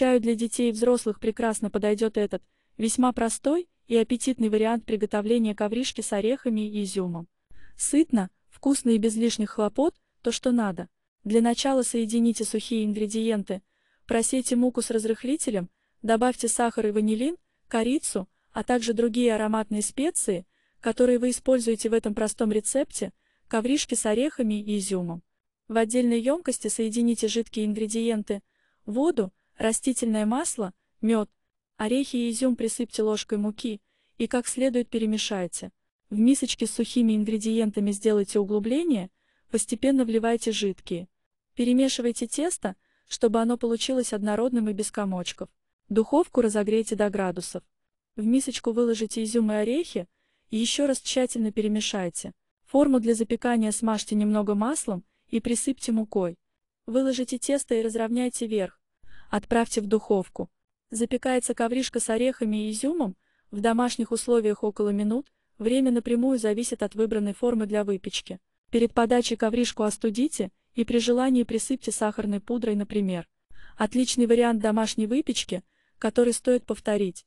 Чаю для детей и взрослых прекрасно подойдет этот, весьма простой и аппетитный вариант приготовления ковришки с орехами и изюмом. Сытно, вкусно и без лишних хлопот, то что надо. Для начала соедините сухие ингредиенты, просейте муку с разрыхлителем, добавьте сахар и ванилин, корицу, а также другие ароматные специи, которые вы используете в этом простом рецепте, ковришки с орехами и изюмом. В отдельной емкости соедините жидкие ингредиенты, воду, растительное масло, мед, орехи и изюм присыпьте ложкой муки и как следует перемешайте. В мисочке с сухими ингредиентами сделайте углубление, постепенно вливайте жидкие. Перемешивайте тесто, чтобы оно получилось однородным и без комочков. Духовку разогрейте до градусов. В мисочку выложите изюм и орехи, и еще раз тщательно перемешайте. Форму для запекания смажьте немного маслом и присыпьте мукой. Выложите тесто и разровняйте верх, Отправьте в духовку. Запекается ковришка с орехами и изюмом, в домашних условиях около минут, время напрямую зависит от выбранной формы для выпечки. Перед подачей ковришку остудите и при желании присыпьте сахарной пудрой, например. Отличный вариант домашней выпечки, который стоит повторить.